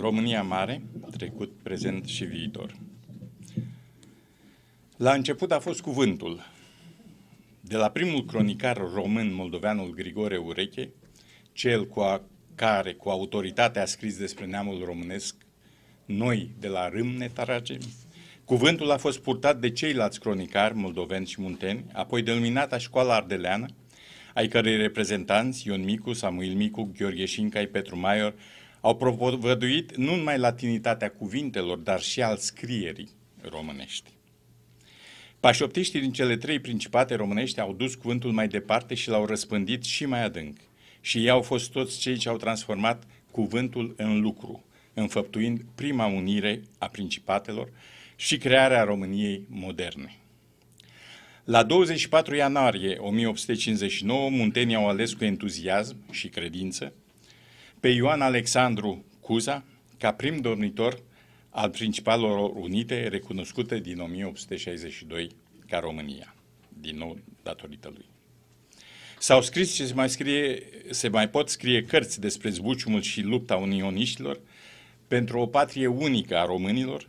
România Mare, trecut, prezent și viitor. La început a fost cuvântul. De la primul cronicar român, moldoveanul Grigore Ureche, cel cu a, care cu autoritate a scris despre neamul românesc, noi de la ne taragem, cuvântul a fost purtat de ceilalți cronicari moldoveni și munteni, apoi de luminata școala ardeleană, ai cărei reprezentanți Ion Micu, Samuel Micu, Gheorghe Șincai, Petru Maior, au propovăduit nu numai latinitatea cuvintelor, dar și al scrierii românești. Pașoptiștii din cele trei principate românești au dus cuvântul mai departe și l-au răspândit și mai adânc. Și ei au fost toți cei ce au transformat cuvântul în lucru, înfăptuind prima unire a principatelor și crearea României moderne. La 24 ianuarie 1859, muntenii au ales cu entuziasm și credință pe Ioan Alexandru Cuza ca prim domnitor al Principalelor Unite recunoscute din 1862 ca România, din nou datorită lui. S-au scris și se mai, scrie, se mai pot scrie cărți despre zbuciumul și lupta unioniștilor pentru o patrie unică a românilor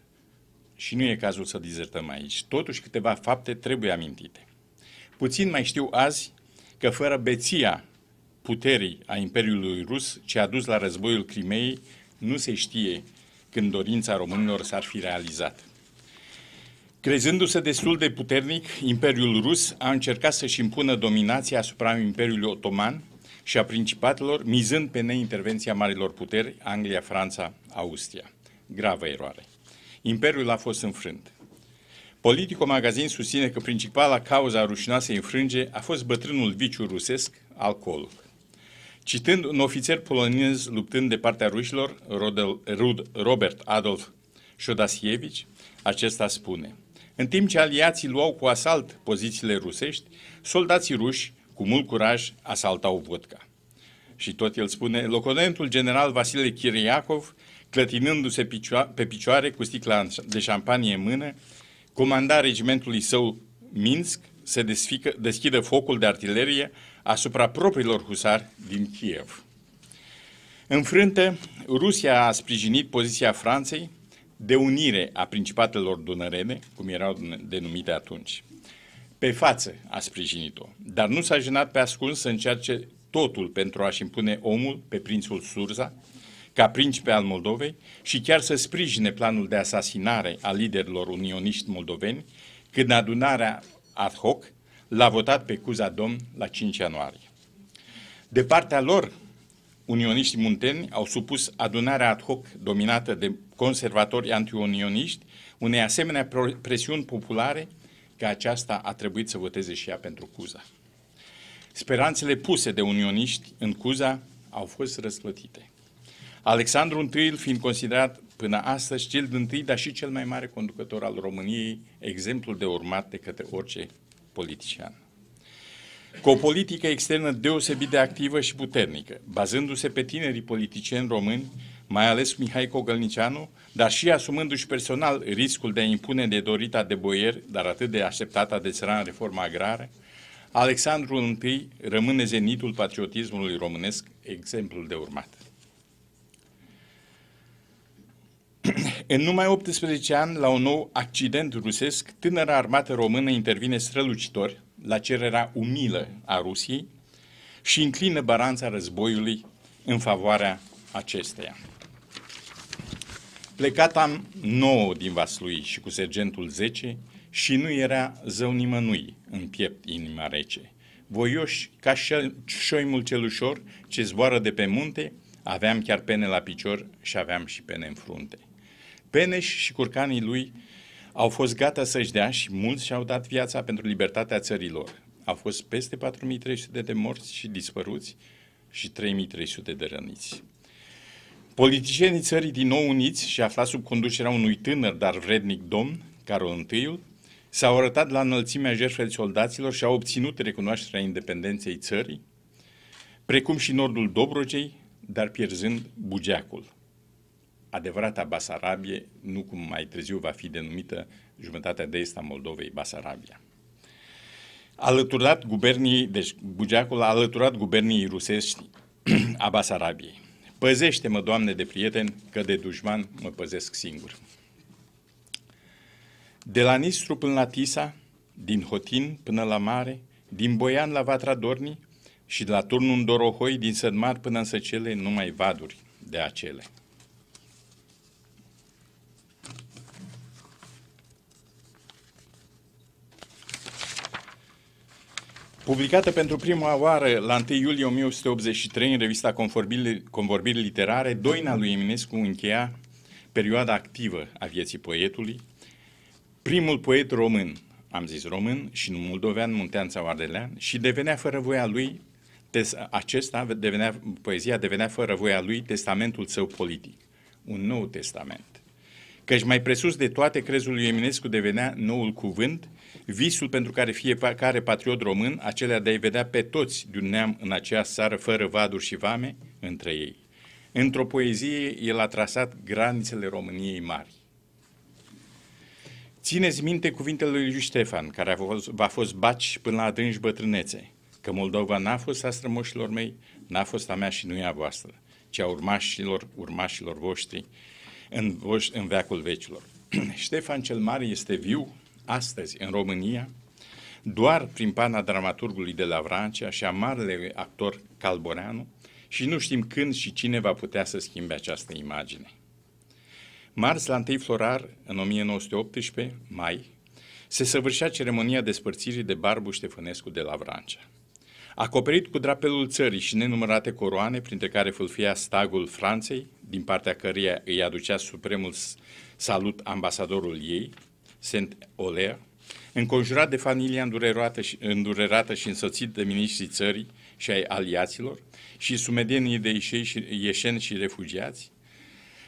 și nu e cazul să dizertăm aici. Totuși, câteva fapte trebuie amintite. Puțin mai știu azi că fără beția puterii a Imperiului Rus ce a dus la războiul Crimeei, nu se știe când dorința românilor s-ar fi realizat. Crezându-se destul de puternic, Imperiul Rus a încercat să-și impună dominația asupra Imperiului Otoman și a principatelor, mizând pe neintervenția marilor puteri, Anglia, Franța, Austria. Gravă eroare. Imperiul a fost înfrânt. Politico Magazin susține că principala cauza a rușinoasei înfrânge a fost bătrânul viciu rusesc, alcoolul. Citând un ofițer polonez luptând de partea rușilor, Rodel, Rud, Robert Adolf Șodasievici, acesta spune În timp ce aliații luau cu asalt pozițiile rusești, soldații ruși, cu mult curaj, asaltau vodka. Și tot el spune, locodentul general Vasile Chiriacov, clătinându-se pe picioare cu sticla de șampanie în mână, comanda regimentului său Minsk se desfică, deschidă focul de artilerie asupra propriilor husari din Kiev. În frânte, Rusia a sprijinit poziția Franței de unire a principatelor dunărene, cum erau denumite atunci. Pe față a sprijinit-o, dar nu s-a jenat pe ascuns să încerce totul pentru a-și impune omul pe prințul Surza, ca principe al Moldovei și chiar să sprijine planul de asasinare a liderilor unioniști moldoveni, când adunarea ad hoc l-a votat pe Cuza Domn la 5 ianuarie. De partea lor, unioniștii munteni au supus adunarea ad hoc dominată de conservatori antiunioniști unei asemenea presiuni populare că aceasta a trebuit să voteze și ea pentru Cuza. Speranțele puse de unioniști în Cuza au fost răsplătite. Alexandru I, fiind considerat Până astăzi, cel din tâi, dar și cel mai mare conducător al României, exemplul de urmat de către orice politician. Cu o politică externă deosebit de activă și puternică, bazându-se pe tinerii politicieni români, mai ales Mihai Cogălnicianu, dar și asumându-și personal riscul de a impune de dorita de boier, dar atât de așteptata de țăran reforma agrară, Alexandru I rămâne zenitul patriotismului românesc, exemplul de urmat. În numai 18 ani, la un nou accident rusesc, tânăra armată română intervine strălucitor la cererea umilă a Rusiei și înclină balanța războiului în favoarea acesteia. Plecat am 9 din Vaslui și cu sergentul 10 și nu era zău nimănui în piept inima rece. Voioși, ca șoimul cel ușor ce zboară de pe munte, aveam chiar pene la picior și aveam și pene în frunte. Peneș și curcanii lui au fost gata să-și dea și mulți și-au dat viața pentru libertatea țărilor. Au fost peste 4300 de morți și dispăruți și 3300 de răniți. Politicienii țării din nou uniți și aflați sub conducerea unui tânăr, dar vrednic domn, Carol I, s-au arătat la înălțimea jertfei soldaților și au obținut recunoașterea independenței țării, precum și nordul Dobrogei, dar pierzând Bugeacul adevărata Basarabie, nu cum mai târziu va fi denumită jumătatea de est a Moldovei, Basarabia. Alăturat guvernii, deci Bugeacul a alăturat guvernii rusești a Basarabiei. Păzește-mă, Doamne, de prieten, că de dușman mă păzesc singur. De la Nistru până la Tisa, din Hotin până la mare, din Boian la Vatra Dornii și de la turnul Dorohoi din Sădmar până în Săcele, numai vaduri de acele. Publicată pentru prima oară la 1 iulie 1883 în revista Convorbiri, Literare, Doina lui Eminescu încheia perioada activă a vieții poetului, primul poet român, am zis român, și nu moldovean, muntean sau ardelean, și devenea fără voia lui, acesta devenea, poezia devenea fără voia lui testamentul său politic, un nou testament căci mai presus de toate crezul lui Eminescu devenea noul cuvânt, visul pentru care fiecare patriot român, acelea de a-i vedea pe toți de un neam în acea sară fără vaduri și vame între ei. Într-o poezie, el a trasat granițele României mari. Țineți minte cuvintele lui Iuși Ștefan, care a fost, a fost baci până la adânci bătrânețe, că Moldova n-a fost a strămoșilor mei, n-a fost a mea și nu e a voastră, ci a urmașilor, urmașilor voștri, în, voș- în veacul vecilor. Ștefan cel Mare este viu astăzi în România doar prin pana dramaturgului de la Vrancea și a marelui actor Calboreanu și nu știm când și cine va putea să schimbe această imagine. Marți la 1 florar, în 1918, mai, se săvârșea ceremonia despărțirii de Barbu Ștefănescu de la Vrancea. Acoperit cu drapelul țării și nenumărate coroane, printre care fulfia stagul Franței, din partea căreia îi aducea supremul salut ambasadorul ei, Saint Oler, înconjurat de familia îndurerată și, însoțit de miniștrii țării și ai aliaților și sumedenii de ieșeni și, refugiați,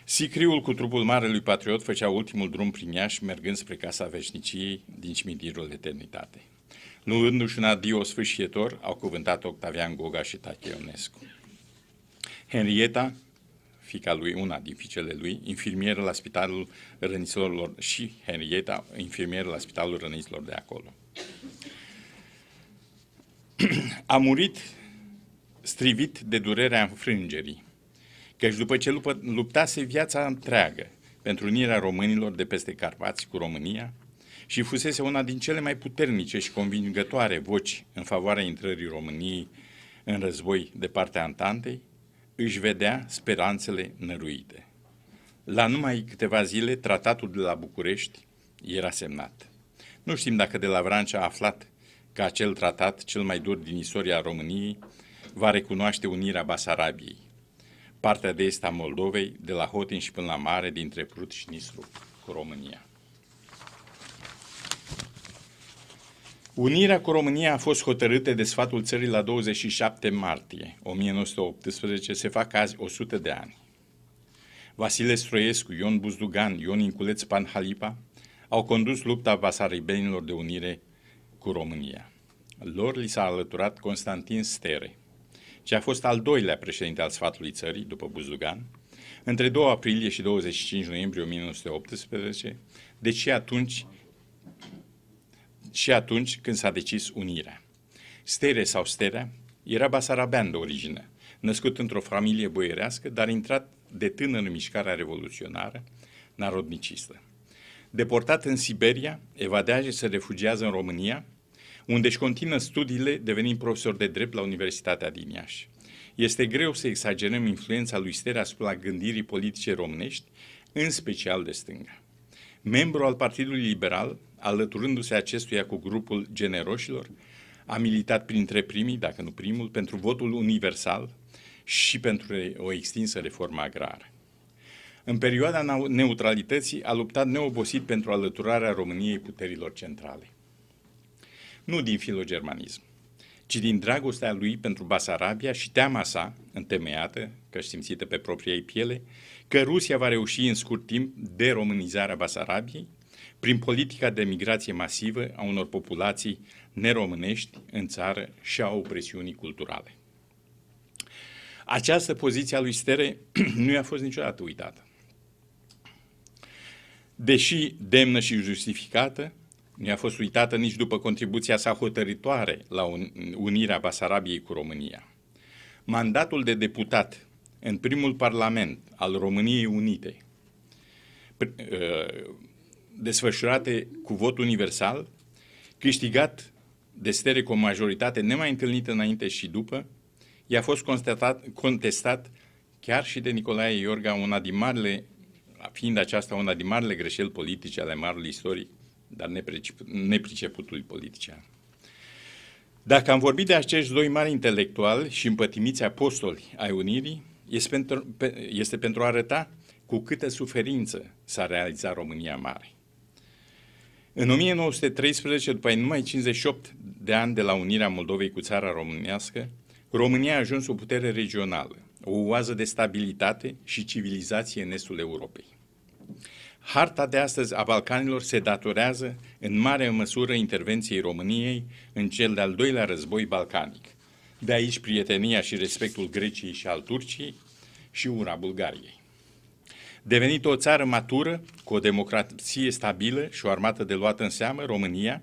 Sicriul cu trupul marelui patriot făcea ultimul drum prin Iași, mergând spre Casa Veșniciei din cimitirul eternitatei nu rându-și un adio sfârșietor, au cuvântat Octavian Goga și Tache Ionescu. Henrieta, fica lui, una din fiicele lui, infirmieră la Spitalul Răniților și Henrieta, infirmieră la Spitalul Răniților de acolo. A murit strivit de durerea înfrângerii, căci după ce luptase viața întreagă pentru unirea românilor de peste Carpați cu România, și fusese una din cele mai puternice și convingătoare voci în favoarea intrării României în război de partea Antantei, își vedea speranțele năruite. La numai câteva zile, tratatul de la București era semnat. Nu știm dacă de la Vrancea a aflat că acel tratat, cel mai dur din istoria României, va recunoaște unirea Basarabiei, partea de est a Moldovei, de la Hotin și până la mare, dintre Prut și Nistru cu România. Unirea cu România a fost hotărâtă de sfatul țării la 27 martie 1918, se fac azi 100 de ani. Vasile Stroiescu, Ion Buzdugan, Ion Inculeț Panhalipa au condus lupta vasaribenilor de unire cu România. Lor li s-a alăturat Constantin Stere, ce a fost al doilea președinte al sfatului țării, după Buzdugan, între 2 aprilie și 25 noiembrie 1918, deci și atunci și atunci când s-a decis unirea. Stere sau Sterea era basarabean de origine, născut într-o familie boierească, dar intrat de tânăr în mișcarea revoluționară narodnicistă. Deportat în Siberia, evadează și se refugiază în România, unde își continuă studiile devenind profesor de drept la Universitatea din Iași. Este greu să exagerăm influența lui Stere asupra gândirii politice românești, în special de stânga. Membru al Partidului Liberal, alăturându-se acestuia cu grupul generoșilor, a militat printre primii, dacă nu primul, pentru votul universal și pentru o extinsă reformă agrară. În perioada neutralității a luptat neobosit pentru alăturarea României puterilor centrale. Nu din filogermanism, ci din dragostea lui pentru Basarabia și teama sa, întemeiată, că simțită pe propria ei piele, că Rusia va reuși în scurt timp românizarea Basarabiei prin politica de migrație masivă a unor populații neromânești în țară și a opresiunii culturale. Această poziție a lui Stere nu i-a fost niciodată uitată. Deși demnă și justificată, nu i-a fost uitată nici după contribuția sa hotăritoare la unirea Basarabiei cu România. Mandatul de deputat în primul parlament al României Unite, uh, desfășurate cu vot universal, câștigat de stere cu o majoritate nemai întâlnită înainte și după, i-a fost constatat, contestat chiar și de Nicolae Iorga, una din marile, fiind aceasta una din marile greșeli politice ale marului istoric, dar nepriceputului politician. Dacă am vorbit de acești doi mari intelectuali și împătimiți apostoli ai Unirii, este pentru, este pentru a arăta cu câtă suferință s-a realizat România Mare. În 1913, după numai 58 de ani de la unirea Moldovei cu țara românească, România a ajuns o putere regională, o oază de stabilitate și civilizație în estul Europei. Harta de astăzi a Balcanilor se datorează în mare măsură intervenției României în cel de-al doilea război balcanic. De aici prietenia și respectul Greciei și al Turciei și ura Bulgariei. Devenit o țară matură, cu o democrație stabilă și o armată de luată în seamă, România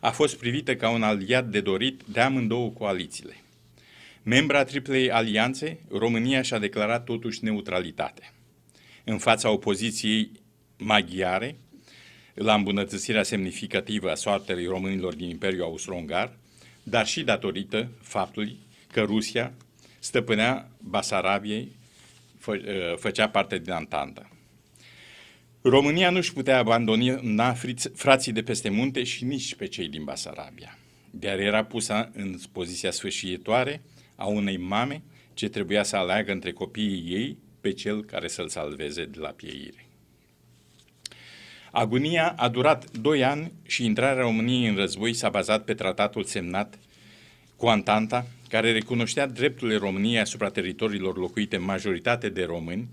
a fost privită ca un aliat de dorit de amândouă coalițiile. Membra triplei alianțe, România și-a declarat totuși neutralitate. În fața opoziției maghiare, la îmbunătățirea semnificativă a soartelui românilor din Imperiul Austro-Ungar, dar și datorită faptului că Rusia stăpânea Basarabiei fă, uh, făcea parte din Antanta. România nu-și putea abandona frații de peste munte și nici pe cei din Basarabia, dar era pusă în poziția sfârșitoare a unei mame ce trebuia să aleagă între copiii ei pe cel care să-l salveze de la pieire. Agonia a durat doi ani și intrarea României în război s-a bazat pe tratatul semnat cu Antanta, care recunoștea drepturile României asupra teritoriilor locuite majoritate de români,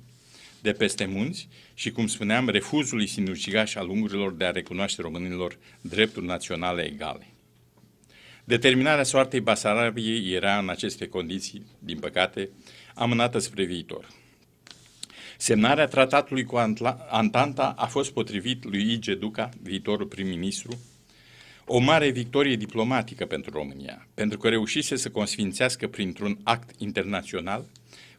de peste munți și, cum spuneam, refuzului sinucigaș al ungurilor de a recunoaște românilor drepturi naționale egale. Determinarea soartei Basarabiei era, în aceste condiții, din păcate, amânată spre viitor. Semnarea tratatului cu Antla Antanta a fost potrivit lui Ige Duca, viitorul prim-ministru, o mare victorie diplomatică pentru România, pentru că reușise să consfințească printr-un act internațional,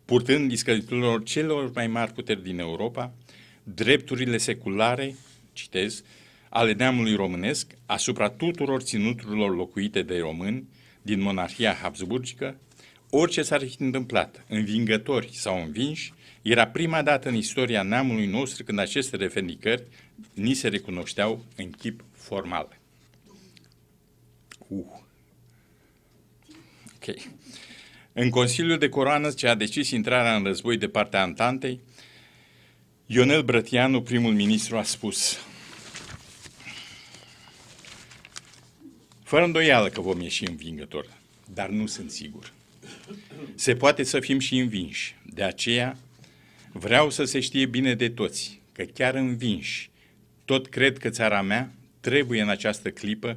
purtând discăditorilor celor mai mari puteri din Europa, drepturile seculare, citez, ale neamului românesc asupra tuturor ținuturilor locuite de români din monarhia habsburgică, orice s-ar fi întâmplat, învingători sau învinși, era prima dată în istoria neamului nostru când aceste revendicări ni se recunoșteau în chip formal. Uh. Ok. În Consiliul de Coroană ce a decis intrarea în război de partea Antantei, Ionel Brătianu, primul ministru, a spus Fără îndoială că vom ieși învingător, dar nu sunt sigur. Se poate să fim și învinși. De aceea vreau să se știe bine de toți că chiar învinși, tot cred că țara mea trebuie în această clipă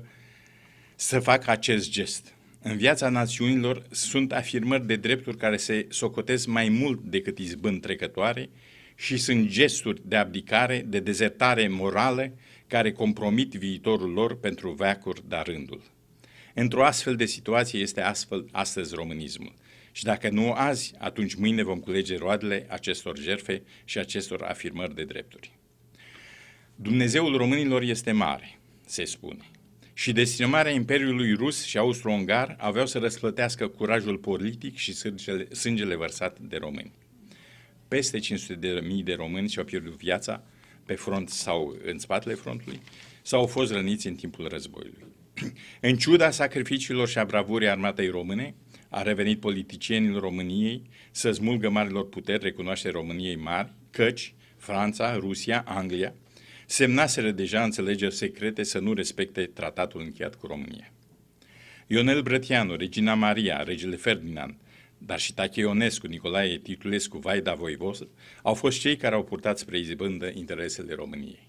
să facă acest gest. În viața națiunilor sunt afirmări de drepturi care se socotesc mai mult decât izbând trecătoare și sunt gesturi de abdicare, de dezertare morală care compromit viitorul lor pentru veacuri de rândul. Într-o astfel de situație este astfel astăzi românismul. Și dacă nu azi, atunci mâine vom culege roadele acestor jerfe și acestor afirmări de drepturi. Dumnezeul românilor este mare, se spune și destinarea Imperiului Rus și Austro-Ungar aveau să răsplătească curajul politic și sângele, sângele vărsat de români. Peste 500.000 de, mii de români și-au pierdut viața pe front sau în spatele frontului sau au fost răniți în timpul războiului. în ciuda sacrificiilor și a bravurii armatei române, a revenit politicienii României să smulgă marilor puteri recunoaște României mari, căci Franța, Rusia, Anglia semnaseră deja înțelegeri secrete să nu respecte tratatul încheiat cu România. Ionel Brătianu, Regina Maria, regele Ferdinand, dar și Tache Ionescu, Nicolae Titulescu, Vaida Voivos, au fost cei care au purtat spre izbândă interesele României,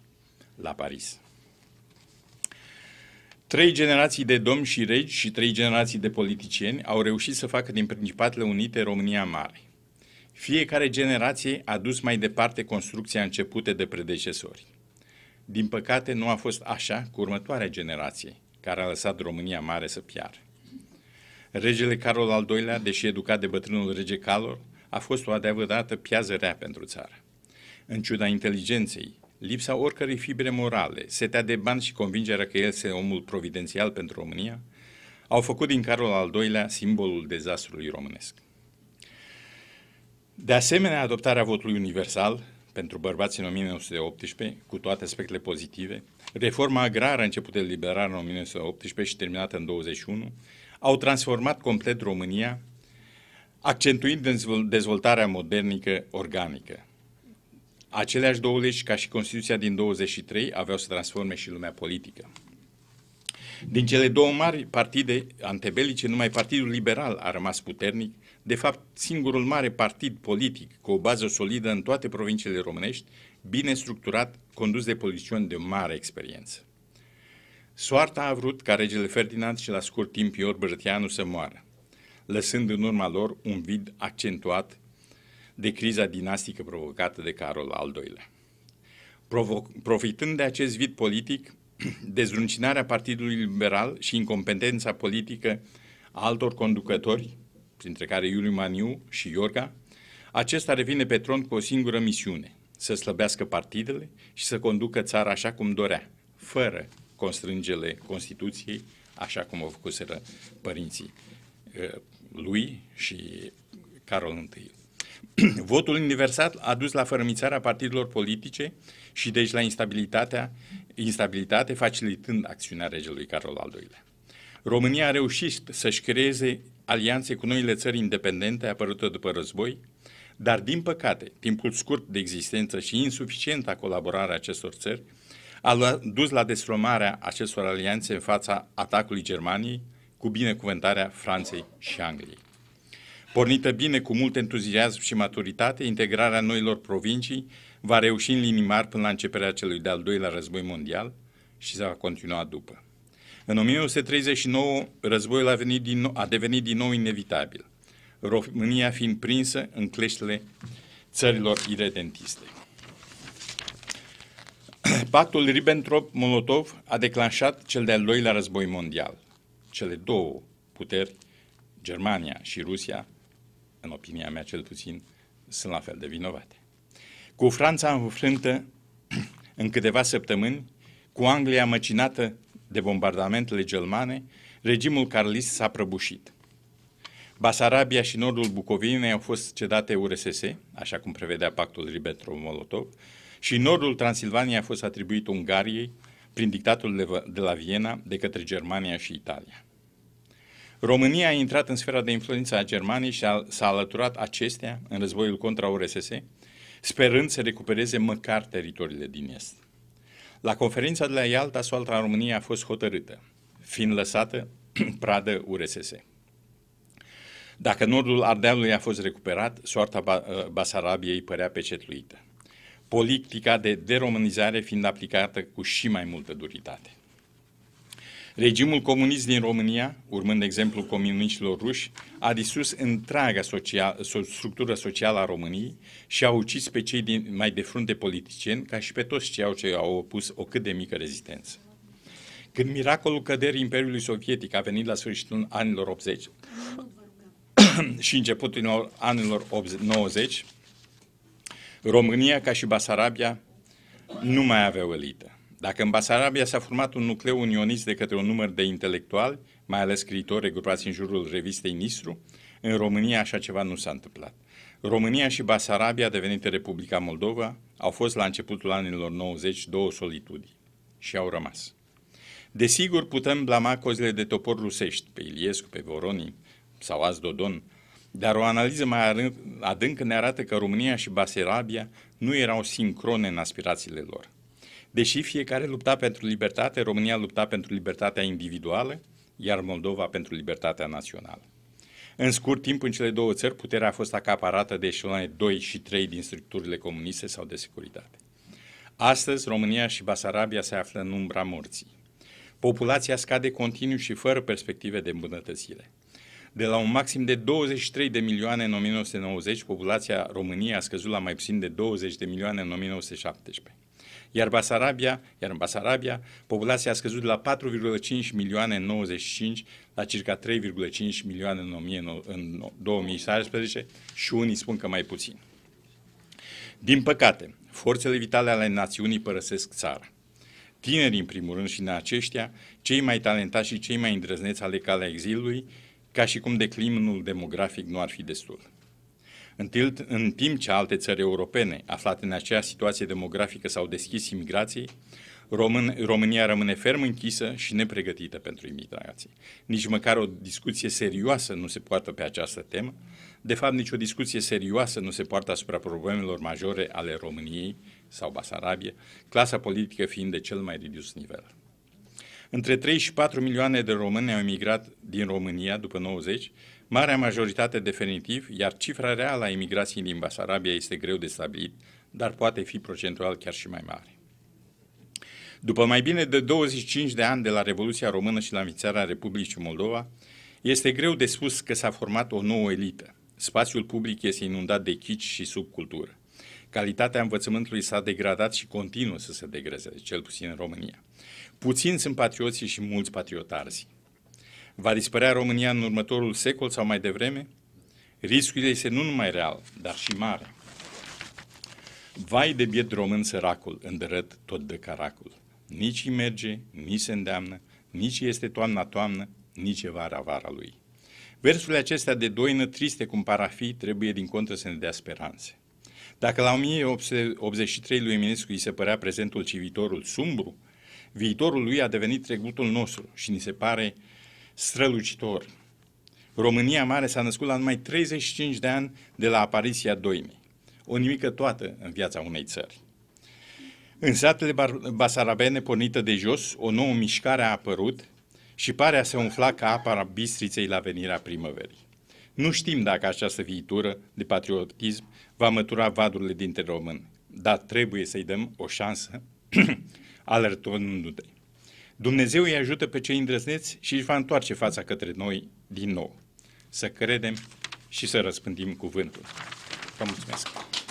la Paris. Trei generații de domni și regi și trei generații de politicieni au reușit să facă din Principatele Unite România Mare. Fiecare generație a dus mai departe construcția începută de predecesori. Din păcate, nu a fost așa cu următoarea generație, care a lăsat România mare să piară. Regele Carol al II-lea, deși educat de bătrânul rege Calor, a fost o adevărată piază rea pentru țară. În ciuda inteligenței, lipsa oricărei fibre morale, setea de bani și convingerea că el este omul providențial pentru România, au făcut din Carol al II-lea simbolul dezastrului românesc. De asemenea, adoptarea votului universal pentru bărbați în 1918, cu toate aspectele pozitive, reforma agrară începută de liberare în 1918 și terminată în 21, au transformat complet România, accentuind dezvoltarea modernică organică. Aceleași două legi ca și Constituția din 23 aveau să transforme și lumea politică. Din cele două mari partide antebelice, numai Partidul Liberal a rămas puternic de fapt singurul mare partid politic cu o bază solidă în toate provinciile românești, bine structurat, condus de politicieni de mare experiență. Soarta a vrut ca regele Ferdinand și la scurt timp Ior Bărtianu să moară, lăsând în urma lor un vid accentuat de criza dinastică provocată de Carol al II-lea. Provo- profitând de acest vid politic, dezruncinarea Partidului Liberal și incompetența politică a altor conducători printre care Iuliu Maniu și Iorga, acesta revine pe tron cu o singură misiune, să slăbească partidele și să conducă țara așa cum dorea, fără constrângele Constituției, așa cum au făcuseră părinții uh, lui și Carol I. Votul universal a dus la fărămițarea partidelor politice și deci la instabilitatea, instabilitate, facilitând acțiunea regelui Carol al ii România a reușit să-și creeze alianței cu noile țări independente apărute după război, dar din păcate, timpul scurt de existență și insuficienta colaborare a acestor țări a dus la desfrămarea acestor alianțe în fața atacului Germaniei cu binecuvântarea Franței și Angliei. Pornită bine cu mult entuziasm și maturitate, integrarea noilor provincii va reuși în linii mari până la începerea celui de-al doilea război mondial și se va continua după. În 1939, războiul a, venit din nou, a devenit din nou inevitabil, România fiind prinsă în cleștele țărilor iredentiste. Pactul Ribbentrop-Molotov a declanșat cel de-al doilea război mondial. Cele două puteri, Germania și Rusia, în opinia mea cel puțin, sunt la fel de vinovate. Cu Franța înfrântă în câteva săptămâni, cu Anglia măcinată de bombardamentele gelmane, regimul carlist s-a prăbușit. Basarabia și nordul Bucovinei au fost cedate URSS, așa cum prevedea pactul Ribbentrop-Molotov, și nordul Transilvaniei a fost atribuit Ungariei prin dictatul de la Viena de către Germania și Italia. România a intrat în sfera de influență a Germaniei și a, s-a alăturat acestea în războiul contra URSS, sperând să recupereze măcar teritoriile din Est. La conferința de la Ialta, soaltra României a fost hotărâtă, fiind lăsată pradă URSS. Dacă nordul Ardealului a fost recuperat, soarta ă, Basarabiei părea pecetluită. Politica de deromanizare fiind aplicată cu și mai multă duritate. Regimul comunist din România, urmând exemplul comuniștilor ruși, a distrus întreaga social, structură socială a României și a ucis pe cei din, mai de frunte politicieni, ca și pe toți cei ce au opus o cât de mică rezistență. Când miracolul căderii Imperiului Sovietic a venit la sfârșitul anilor 80 și începutul anilor 90, România, ca și Basarabia, nu mai avea elită. Dacă în Basarabia s-a format un nucleu unionist de către un număr de intelectuali, mai ales scriitori regrupați în jurul revistei Nistru, în România așa ceva nu s-a întâmplat. România și Basarabia, devenite Republica Moldova, au fost la începutul anilor 90 două solitudini și au rămas. Desigur, putem blama cozile de topor rusești, pe Iliescu, pe Voroni sau azi Dodon, dar o analiză mai adâncă ne arată că România și Basarabia nu erau sincrone în aspirațiile lor. Deși fiecare lupta pentru libertate, România lupta pentru libertatea individuală, iar Moldova pentru libertatea națională. În scurt timp, în cele două țări, puterea a fost acaparată de eșeloane 2 și 3 din structurile comuniste sau de securitate. Astăzi, România și Basarabia se află în umbra morții. Populația scade continuu și fără perspective de îmbunătățire. De la un maxim de 23 de milioane în 1990, populația României a scăzut la mai puțin de 20 de milioane în 1917. Iar Basarabia, iar în Basarabia, populația a scăzut de la 4,5 milioane în 95 la circa 3,5 milioane în, 19, în 2016 și unii spun că mai puțin. Din păcate, forțele vitale ale națiunii părăsesc țara. Tinerii, în primul rând, și în aceștia, cei mai talentați și cei mai îndrăzneți ale calea exilului, ca și cum declinul demografic nu ar fi destul. În, în timp ce alte țări europene aflate în aceeași situație demografică s-au deschis imigrației, Român, România rămâne ferm închisă și nepregătită pentru imigrație. Nici măcar o discuție serioasă nu se poartă pe această temă. De fapt, nicio discuție serioasă nu se poartă asupra problemelor majore ale României sau Basarabie, clasa politică fiind de cel mai ridus nivel. Între 3 și 4 milioane de români au emigrat din România după 90 marea majoritate definitiv, iar cifra reală a imigrației din Basarabia este greu de stabilit, dar poate fi procentual chiar și mai mare. După mai bine de 25 de ani de la Revoluția Română și la înființarea Republicii Moldova, este greu de spus că s-a format o nouă elită. Spațiul public este inundat de chici și subcultură. Calitatea învățământului s-a degradat și continuă să se degradeze, cel puțin în România. Puțini sunt patrioții și mulți patriotarzi. Va dispărea România în următorul secol sau mai devreme? Riscul este nu numai real, dar și mare. Vai de biet român săracul, îndărăt tot de caracul. Nici îi merge, nici se îndeamnă, nici este toamna-toamnă, nici e vara-vara lui. Versurile acestea de doină triste cum par a fi, trebuie din contră să ne dea speranțe. Dacă la 1883 lui Eminescu îi se părea prezentul civitorul viitorul sumbru, viitorul lui a devenit trecutul nostru și ni se pare strălucitor. România Mare s-a născut la numai 35 de ani de la apariția doimei. O nimică toată în viața unei țări. În satele basarabene pornită de jos, o nouă mișcare a apărut și pare a se umfla ca apa bistriței la venirea primăverii. Nu știm dacă această viitură de patriotism va mătura vadurile dintre români, dar trebuie să-i dăm o șansă alertându-te. Dumnezeu îi ajută pe cei îndrăzneți și își va întoarce fața către noi din nou. Să credem și să răspândim cuvântul. Vă mulțumesc!